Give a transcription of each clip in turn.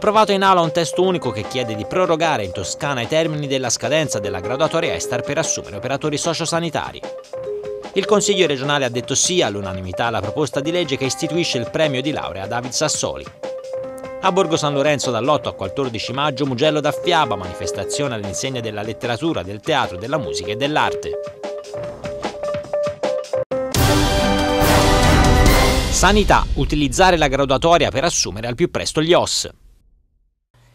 approvato in aula un testo unico che chiede di prorogare in Toscana i termini della scadenza della graduatoria Estar per assumere operatori sociosanitari. Il Consiglio regionale ha detto sì all'unanimità alla proposta di legge che istituisce il premio di laurea a David Sassoli. A Borgo San Lorenzo dall'8 al 14 maggio Mugello da Fiaba, manifestazione all'insegna della letteratura, del teatro, della musica e dell'arte. Sanità, utilizzare la graduatoria per assumere al più presto gli OS.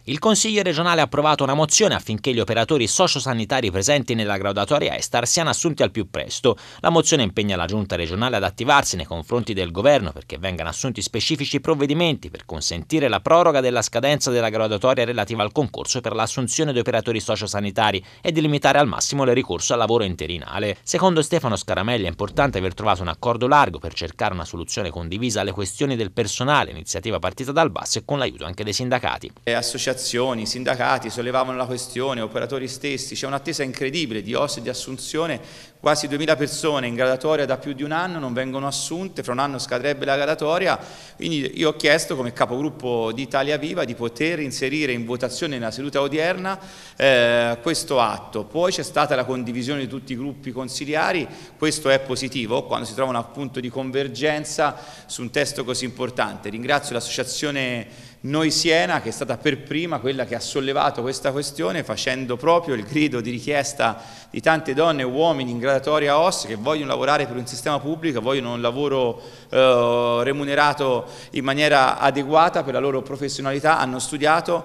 Il Consiglio regionale ha approvato una mozione affinché gli operatori sociosanitari presenti nella graduatoria Estar siano assunti al più presto. La mozione impegna la Giunta regionale ad attivarsi nei confronti del Governo perché vengano assunti specifici provvedimenti per consentire la proroga della scadenza della graduatoria relativa al concorso per l'assunzione di operatori sociosanitari e di limitare al massimo il ricorso al lavoro interinale. Secondo Stefano Scaramelli è importante aver trovato un accordo largo per cercare una soluzione condivisa alle questioni del personale, iniziativa partita dal basso e con l'aiuto anche dei sindacati. È associazione associazioni, sindacati sollevavano la questione, operatori stessi, c'è un'attesa incredibile di OS di assunzione quasi 2000 persone in gradatoria da più di un anno non vengono assunte, fra un anno scadrebbe la gradatoria, quindi io ho chiesto come capogruppo di Italia Viva di poter inserire in votazione nella seduta odierna eh, questo atto, poi c'è stata la condivisione di tutti i gruppi consiliari, questo è positivo quando si trova un punto di convergenza su un testo così importante, ringrazio l'associazione noi Siena, che è stata per prima quella che ha sollevato questa questione facendo proprio il grido di richiesta di tante donne e uomini in grado graduatoria OS che vogliono lavorare per un sistema pubblico, vogliono un lavoro eh, remunerato in maniera adeguata per la loro professionalità, hanno studiato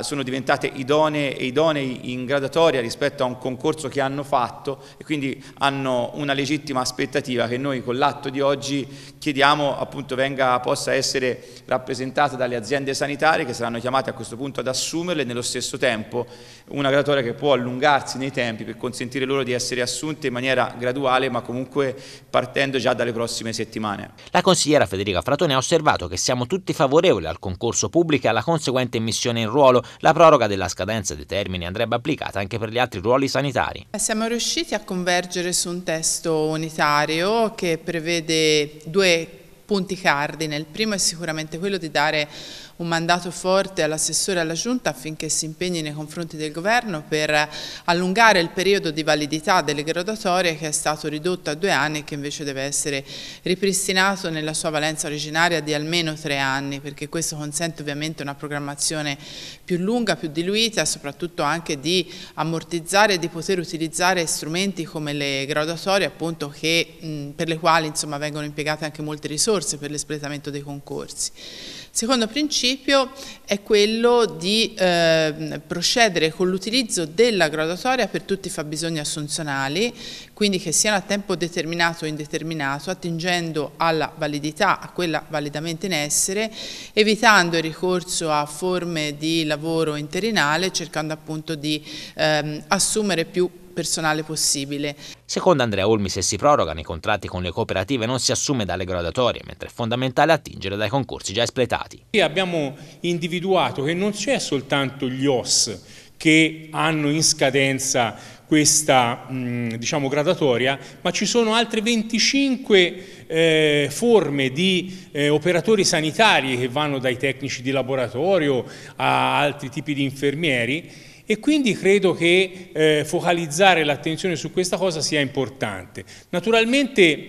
sono diventate idonee e idonei in gradatoria rispetto a un concorso che hanno fatto e quindi hanno una legittima aspettativa che noi con l'atto di oggi chiediamo appunto venga, possa essere rappresentata dalle aziende sanitarie che saranno chiamate a questo punto ad assumerle nello stesso tempo, una gradatoria che può allungarsi nei tempi per consentire loro di essere assunte in maniera graduale ma comunque partendo già dalle prossime settimane. La consigliera Federica Fratone ha osservato che siamo tutti favorevoli al concorso pubblico e alla conseguente immissione in ruolo ruolo, la proroga della scadenza dei termini andrebbe applicata anche per gli altri ruoli sanitari. Eh, siamo riusciti a convergere su un testo unitario che prevede due punti cardine. Il primo è sicuramente quello di dare un mandato forte all'assessore e alla Giunta affinché si impegni nei confronti del Governo per allungare il periodo di validità delle graduatorie che è stato ridotto a due anni e che invece deve essere ripristinato nella sua valenza originaria di almeno tre anni perché questo consente ovviamente una programmazione più lunga, più diluita e soprattutto anche di ammortizzare e di poter utilizzare strumenti come le graduatorie appunto che, mh, per le quali insomma, vengono impiegate anche molte risorse per l'espletamento dei concorsi. Secondo principio principio è quello di eh, procedere con l'utilizzo della graduatoria per tutti i fabbisogni assunzionali, quindi che siano a tempo determinato o indeterminato, attingendo alla validità, a quella validamente in essere, evitando il ricorso a forme di lavoro interinale, cercando appunto di eh, assumere più personale possibile. Secondo Andrea Olmi, se si prorogano i contratti con le cooperative non si assume dalle gradatorie, mentre è fondamentale attingere dai concorsi già espletati. E abbiamo individuato che non c'è soltanto gli OS che hanno in scadenza questa mm, diciamo, gradatoria, ma ci sono altre 25 eh, forme di eh, operatori sanitari che vanno dai tecnici di laboratorio a altri tipi di infermieri e quindi credo che eh, focalizzare l'attenzione su questa cosa sia importante. Naturalmente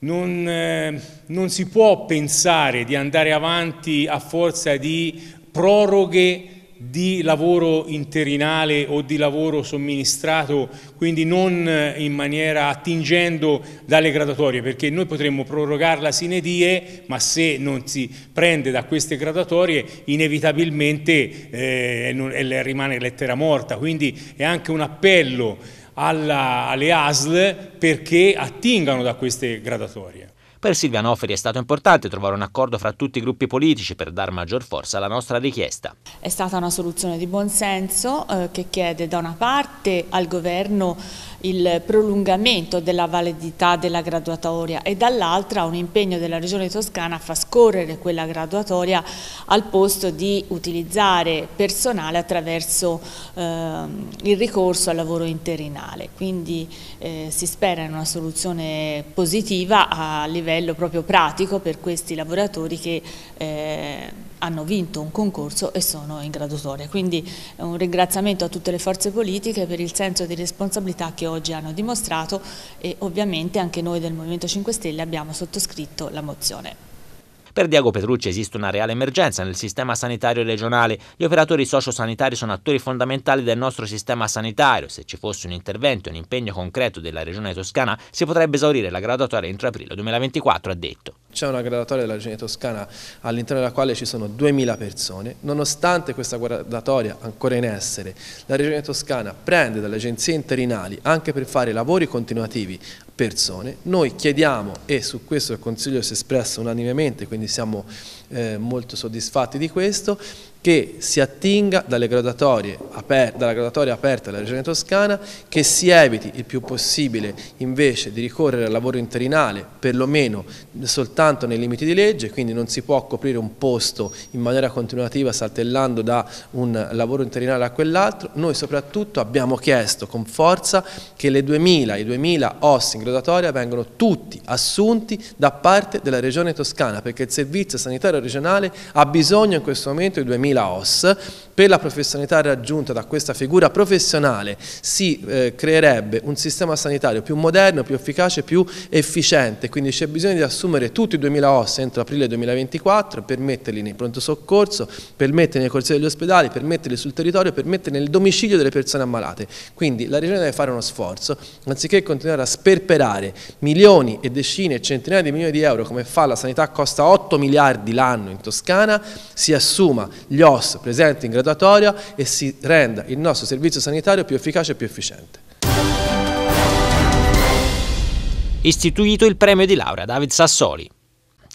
non, eh, non si può pensare di andare avanti a forza di proroghe di lavoro interinale o di lavoro somministrato, quindi non eh, in maniera attingendo dalle gradatorie, perché noi potremmo prorogarla sine die, ma se non si prende da queste gradatorie inevitabilmente eh, rimane lettera morta, quindi è anche un appello alla, alle ASL perché attingano da queste gradatorie. Per Silvia Offeri è stato importante trovare un accordo fra tutti i gruppi politici per dar maggior forza alla nostra richiesta. È stata una soluzione di buonsenso eh, che chiede da una parte al governo il prolungamento della validità della graduatoria e dall'altra un impegno della Regione Toscana a far scorrere quella graduatoria al posto di utilizzare personale attraverso ehm, il ricorso al lavoro interinale. Quindi eh, si spera in una soluzione positiva a livello proprio pratico per questi lavoratori che eh, hanno vinto un concorso e sono in graduatoria. Quindi eh, un ringraziamento a tutte le forze politiche per il senso di responsabilità che oggi hanno dimostrato e ovviamente anche noi del Movimento 5 Stelle abbiamo sottoscritto la mozione. Per Diego Petrucci esiste una reale emergenza nel sistema sanitario regionale. Gli operatori sociosanitari sono attori fondamentali del nostro sistema sanitario. Se ci fosse un intervento e un impegno concreto della regione toscana, si potrebbe esaurire la graduatoria entro aprile 2024, ha detto. C'è una graduatoria della regione toscana all'interno della quale ci sono 2.000 persone. Nonostante questa graduatoria ancora in essere, la regione toscana prende dalle agenzie interinali anche per fare lavori continuativi persone. Noi chiediamo, e su questo il Consiglio si è espresso unanimemente, quindi siamo eh, molto soddisfatti di questo, che si attinga dalle gradatorie aper, dalla graduatoria aperta della Regione Toscana, che si eviti il più possibile invece di ricorrere al lavoro interinale, perlomeno soltanto nei limiti di legge, quindi non si può coprire un posto in maniera continuativa saltellando da un lavoro interinale a quell'altro. Noi soprattutto abbiamo chiesto con forza che le 2000, i 2000 OSS in graduatoria vengano tutti assunti da parte della Regione Toscana, perché il servizio sanitario regionale ha bisogno in questo momento di 2000 Laos, per la professionalità raggiunta da questa figura professionale si eh, creerebbe un sistema sanitario più moderno, più efficace, più efficiente, quindi c'è bisogno di assumere tutti i 2000 OS entro aprile 2024 per metterli nei pronto soccorso, per metterli nei corsi degli ospedali, per metterli sul territorio, per metterli nel domicilio delle persone ammalate. Quindi la Regione deve fare uno sforzo, anziché continuare a sperperare milioni e decine e centinaia di milioni di euro come fa la sanità costa 8 miliardi l'anno in Toscana, si assuma gli gli OS presenti in graduatoria e si renda il nostro servizio sanitario più efficace e più efficiente. Istituito il premio di laurea David Sassoli.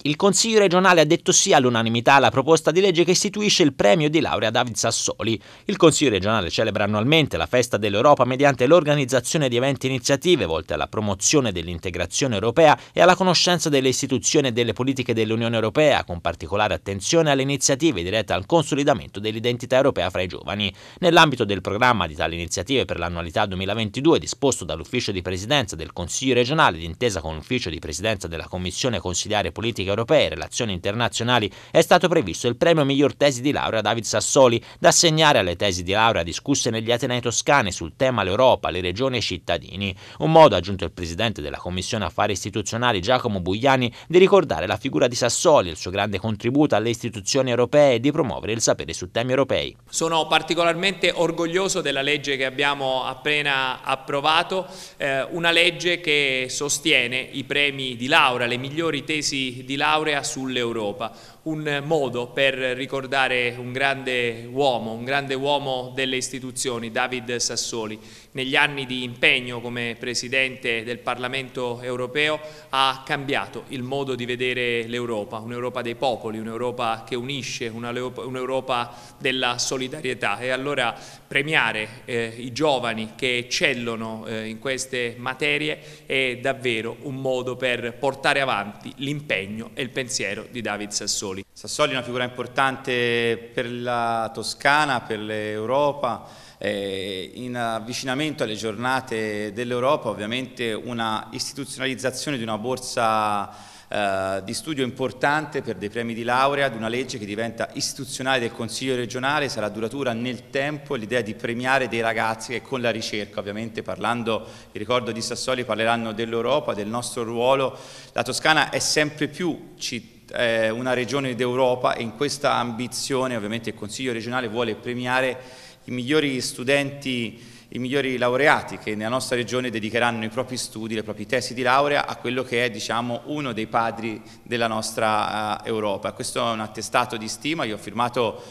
Il Consiglio regionale ha detto sì all'unanimità alla proposta di legge che istituisce il premio di laurea David Sassoli. Il Consiglio regionale celebra annualmente la festa dell'Europa mediante l'organizzazione di eventi e iniziative volte alla promozione dell'integrazione europea e alla conoscenza delle istituzioni e delle politiche dell'Unione Europea, con particolare attenzione alle iniziative dirette al consolidamento dell'identità europea fra i giovani. Nell'ambito del programma di tali iniziative per l'annualità 2022 disposto dall'Ufficio di Presidenza del Consiglio regionale d'intesa con l'Ufficio di Presidenza della Commissione Consigliare Politica europee e relazioni internazionali è stato previsto il premio miglior tesi di laurea David Sassoli, da assegnare alle tesi di laurea discusse negli Atenei toscani sul tema l'Europa, le regioni e i cittadini. Un modo, aggiunto il presidente della Commissione Affari Istituzionali Giacomo Bugliani, di ricordare la figura di Sassoli, il suo grande contributo alle istituzioni europee e di promuovere il sapere su temi europei. Sono particolarmente orgoglioso della legge che abbiamo appena approvato, eh, una legge che sostiene i premi di laurea, le migliori tesi di laurea laurea sull'Europa, un modo per ricordare un grande uomo, un grande uomo delle istituzioni, David Sassoli. Negli anni di impegno come Presidente del Parlamento europeo ha cambiato il modo di vedere l'Europa, un'Europa dei popoli, un'Europa che unisce, un'Europa della solidarietà e allora premiare eh, i giovani che eccellono eh, in queste materie è davvero un modo per portare avanti l'impegno l'impegno e il pensiero di David Sassoli. Sassoli è una figura importante per la Toscana, per l'Europa, eh, in avvicinamento alle giornate dell'Europa, ovviamente una istituzionalizzazione di una borsa eh, di studio importante per dei premi di laurea di una legge che diventa istituzionale del Consiglio regionale, sarà duratura nel tempo l'idea di premiare dei ragazzi che con la ricerca, ovviamente parlando, vi ricordo di Sassoli, parleranno dell'Europa, del nostro ruolo, la Toscana è sempre più città eh, una regione d'Europa e in questa ambizione ovviamente il Consiglio regionale vuole premiare i migliori studenti i migliori laureati che nella nostra regione dedicheranno i propri studi, le proprie tesi di laurea a quello che è diciamo, uno dei padri della nostra uh, Europa. Questo è un attestato di stima, io ho firmato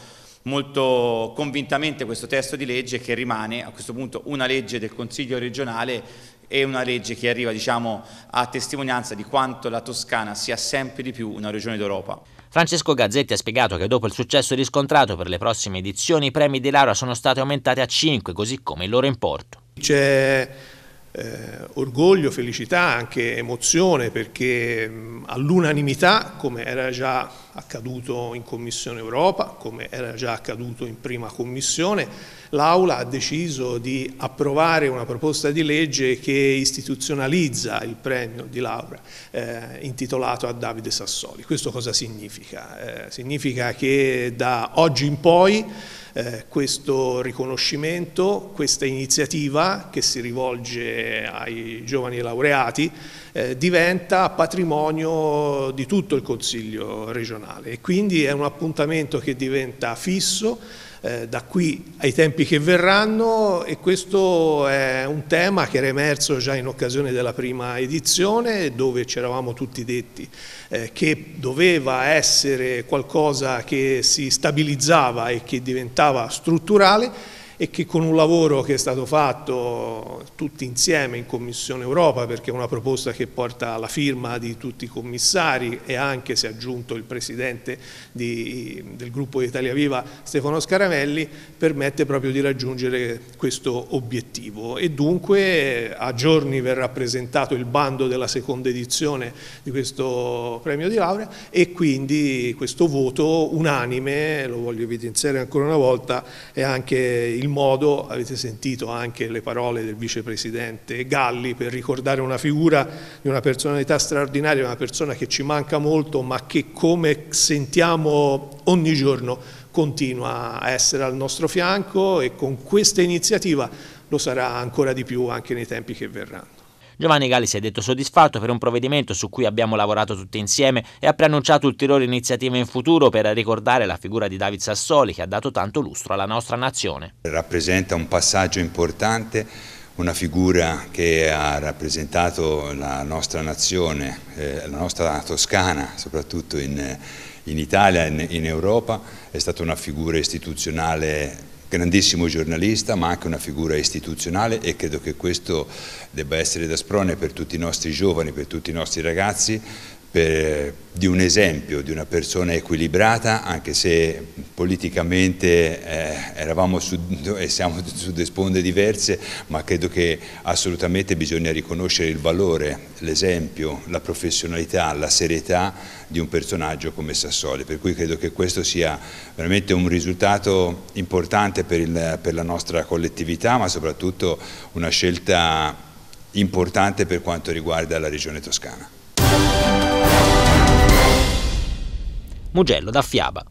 molto convintamente questo testo di legge che rimane a questo punto una legge del Consiglio regionale e una legge che arriva diciamo, a testimonianza di quanto la Toscana sia sempre di più una regione d'Europa. Francesco Gazzetti ha spiegato che dopo il successo riscontrato per le prossime edizioni i premi di Laura sono stati aumentati a 5, così come il loro importo. C'è eh, orgoglio, felicità, anche emozione perché mm, all'unanimità, come era già accaduto in Commissione Europa, come era già accaduto in prima Commissione, l'Aula ha deciso di approvare una proposta di legge che istituzionalizza il premio di laurea eh, intitolato a Davide Sassoli. Questo cosa significa? Eh, significa che da oggi in poi eh, questo riconoscimento, questa iniziativa che si rivolge ai giovani laureati eh, diventa patrimonio di tutto il Consiglio regionale settimanale e quindi è un appuntamento che diventa fisso eh, da qui ai tempi che verranno e questo è un tema che era emerso già in occasione della prima edizione dove ci eravamo tutti detti eh, che doveva essere qualcosa che si stabilizzava e che diventava strutturale e che con un lavoro che è stato fatto tutti insieme in Commissione Europa, perché è una proposta che porta alla firma di tutti i commissari e anche si è aggiunto il presidente di, del gruppo Italia Viva Stefano Scaramelli, permette proprio di raggiungere questo obiettivo e dunque a giorni verrà presentato il bando della seconda edizione di questo premio di laurea e quindi questo voto unanime, lo voglio evidenziare ancora una volta, è anche il il modo, avete sentito anche le parole del vicepresidente Galli per ricordare una figura di una personalità straordinaria, una persona che ci manca molto ma che come sentiamo ogni giorno continua a essere al nostro fianco e con questa iniziativa lo sarà ancora di più anche nei tempi che verranno. Giovanni Gali si è detto soddisfatto per un provvedimento su cui abbiamo lavorato tutti insieme e ha preannunciato ulteriori iniziative in futuro per ricordare la figura di David Sassoli che ha dato tanto lustro alla nostra nazione. Rappresenta un passaggio importante, una figura che ha rappresentato la nostra nazione, eh, la nostra Toscana, soprattutto in, in Italia, in, in Europa, è stata una figura istituzionale grandissimo giornalista ma anche una figura istituzionale e credo che questo debba essere da sprone per tutti i nostri giovani, per tutti i nostri ragazzi per, di un esempio di una persona equilibrata, anche se politicamente eh, eravamo su, e siamo su due sponde diverse, ma credo che assolutamente bisogna riconoscere il valore, l'esempio, la professionalità, la serietà di un personaggio come Sassoli, per cui credo che questo sia veramente un risultato importante per, il, per la nostra collettività, ma soprattutto una scelta importante per quanto riguarda la regione toscana. Mugello da Fiaba.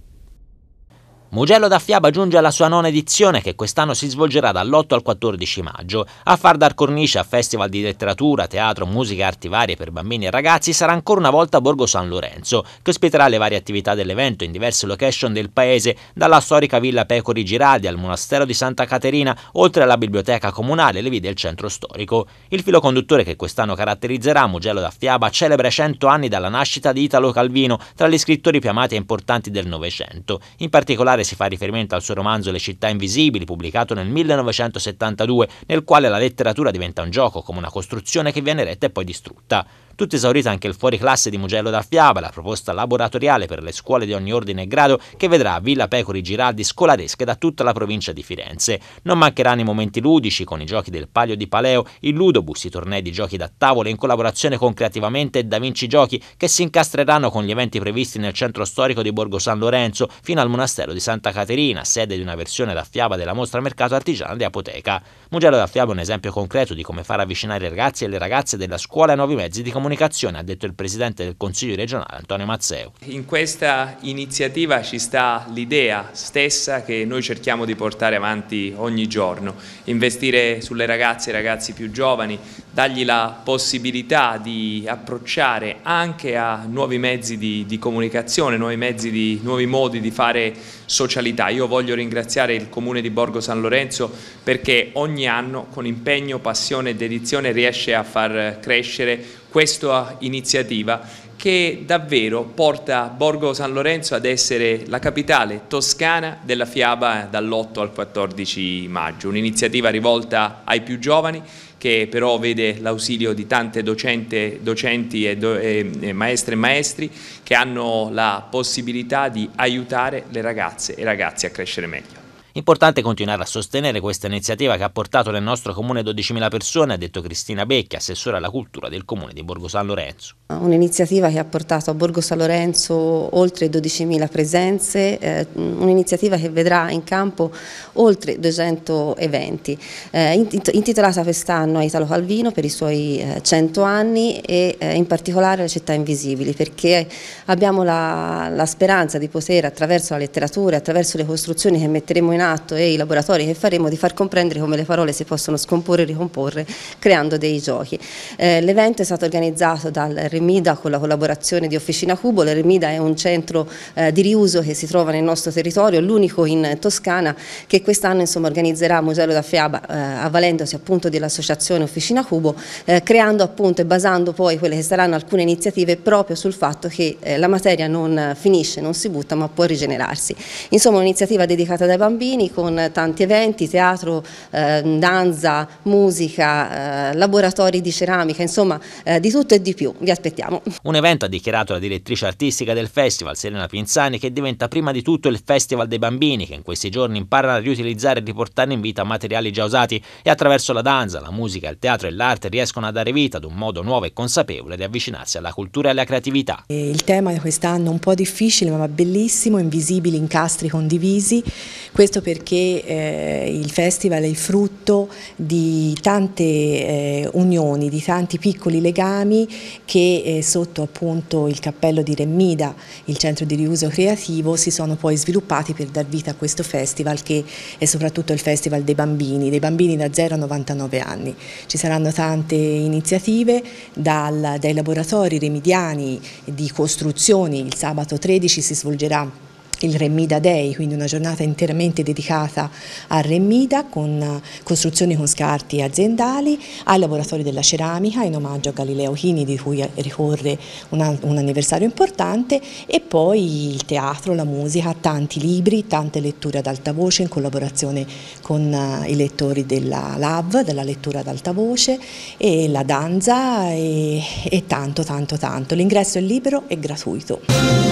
Mugello da Fiaba giunge alla sua nona edizione che quest'anno si svolgerà dall'8 al 14 maggio. A far dar cornice a festival di letteratura, teatro, musica, e arti varie per bambini e ragazzi sarà ancora una volta Borgo San Lorenzo, che ospiterà le varie attività dell'evento in diverse location del paese, dalla storica Villa Pecori Giraldi al monastero di Santa Caterina, oltre alla biblioteca comunale e le vie del centro storico. Il filo conduttore che quest'anno caratterizzerà Mugello da Fiaba celebra i 100 anni dalla nascita di Italo Calvino tra gli scrittori più amati e importanti del Novecento. In particolare quale si fa riferimento al suo romanzo Le città invisibili, pubblicato nel 1972, nel quale la letteratura diventa un gioco, come una costruzione che viene retta e poi distrutta. Tutto esaurita anche il fuori classe di Mugello da Fiaba, la proposta laboratoriale per le scuole di ogni ordine e grado che vedrà Villa Pecori Giraldi scolaresche da tutta la provincia di Firenze. Non mancheranno i momenti ludici con i giochi del Palio di Paleo, il Ludobus, i tornei di giochi da tavola in collaborazione con Creativamente e Da Vinci Giochi che si incastreranno con gli eventi previsti nel centro storico di Borgo San Lorenzo fino al monastero di San Santa Caterina, sede di una versione da fiaba della mostra Mercato Artigiano di Apoteca. Mugello da fiaba è un esempio concreto di come far avvicinare i ragazzi e le ragazze della scuola ai nuovi mezzi di comunicazione, ha detto il Presidente del Consiglio regionale Antonio Mazzeo. In questa iniziativa ci sta l'idea stessa che noi cerchiamo di portare avanti ogni giorno, investire sulle ragazze e i ragazzi più giovani, dargli la possibilità di approcciare anche a nuovi mezzi di, di comunicazione, nuovi mezzi di nuovi modi di fare società socialità. Io voglio ringraziare il Comune di Borgo San Lorenzo perché ogni anno con impegno, passione e dedizione riesce a far crescere questa iniziativa che davvero porta Borgo San Lorenzo ad essere la capitale toscana della fiaba dall'8 al 14 maggio, un'iniziativa rivolta ai più giovani che però vede l'ausilio di tante docente, docenti e, do, e, e maestre e maestri che hanno la possibilità di aiutare le ragazze e ragazzi a crescere meglio. Importante continuare a sostenere questa iniziativa che ha portato nel nostro comune 12.000 persone, ha detto Cristina Becchi, assessore alla cultura del comune di Borgo San Lorenzo. Un'iniziativa che ha portato a Borgo San Lorenzo oltre 12.000 presenze, eh, un'iniziativa che vedrà in campo oltre 200 eventi, eh, intitolata quest'anno a Italo Calvino per i suoi eh, 100 anni e eh, in particolare alle città invisibili perché abbiamo la, la speranza di poter attraverso la letteratura, attraverso le costruzioni che metteremo in atto e i laboratori che faremo di far comprendere come le parole si possono scomporre e ricomporre creando dei giochi. Eh, L'evento è stato organizzato dal Remida con la collaborazione di Officina Cubo, il Remida è un centro eh, di riuso che si trova nel nostro territorio, l'unico in Toscana che quest'anno organizzerà Mugello da Fiaba eh, avvalendosi appunto dell'associazione Officina Cubo, eh, creando appunto e basando poi quelle che saranno alcune iniziative proprio sul fatto che eh, la materia non finisce, non si butta ma può rigenerarsi. Insomma un'iniziativa dedicata dai bambini Martini con tanti eventi, teatro, eh, danza, musica, eh, laboratori di ceramica, insomma eh, di tutto e di più, vi aspettiamo. Un evento ha dichiarato la direttrice artistica del festival, Serena Pinzani, che diventa prima di tutto il festival dei bambini che in questi giorni imparano a riutilizzare e riportare in vita materiali già usati e attraverso la danza, la musica, il teatro e l'arte riescono a dare vita ad un modo nuovo e consapevole di avvicinarsi alla cultura e alla creatività. Il tema di quest'anno è un po' difficile ma bellissimo, invisibili incastri condivisi, questo perché eh, il festival è il frutto di tante eh, unioni, di tanti piccoli legami che eh, sotto appunto il cappello di Remmida, il centro di riuso creativo, si sono poi sviluppati per dar vita a questo festival che è soprattutto il festival dei bambini, dei bambini da 0 a 99 anni. Ci saranno tante iniziative dal, dai laboratori remidiani di costruzioni, il sabato 13 si svolgerà il Remida Day, quindi una giornata interamente dedicata al Remida con costruzioni con scarti aziendali, ai laboratori della ceramica in omaggio a Galileo Chini di cui ricorre un, anniversario importante e poi il teatro, la musica, tanti libri, tante letture ad alta voce in collaborazione con eh, i lettori della LAV, della lettura ad alta voce e la danza e, e tanto tanto tanto. L'ingresso è libero e gratuito.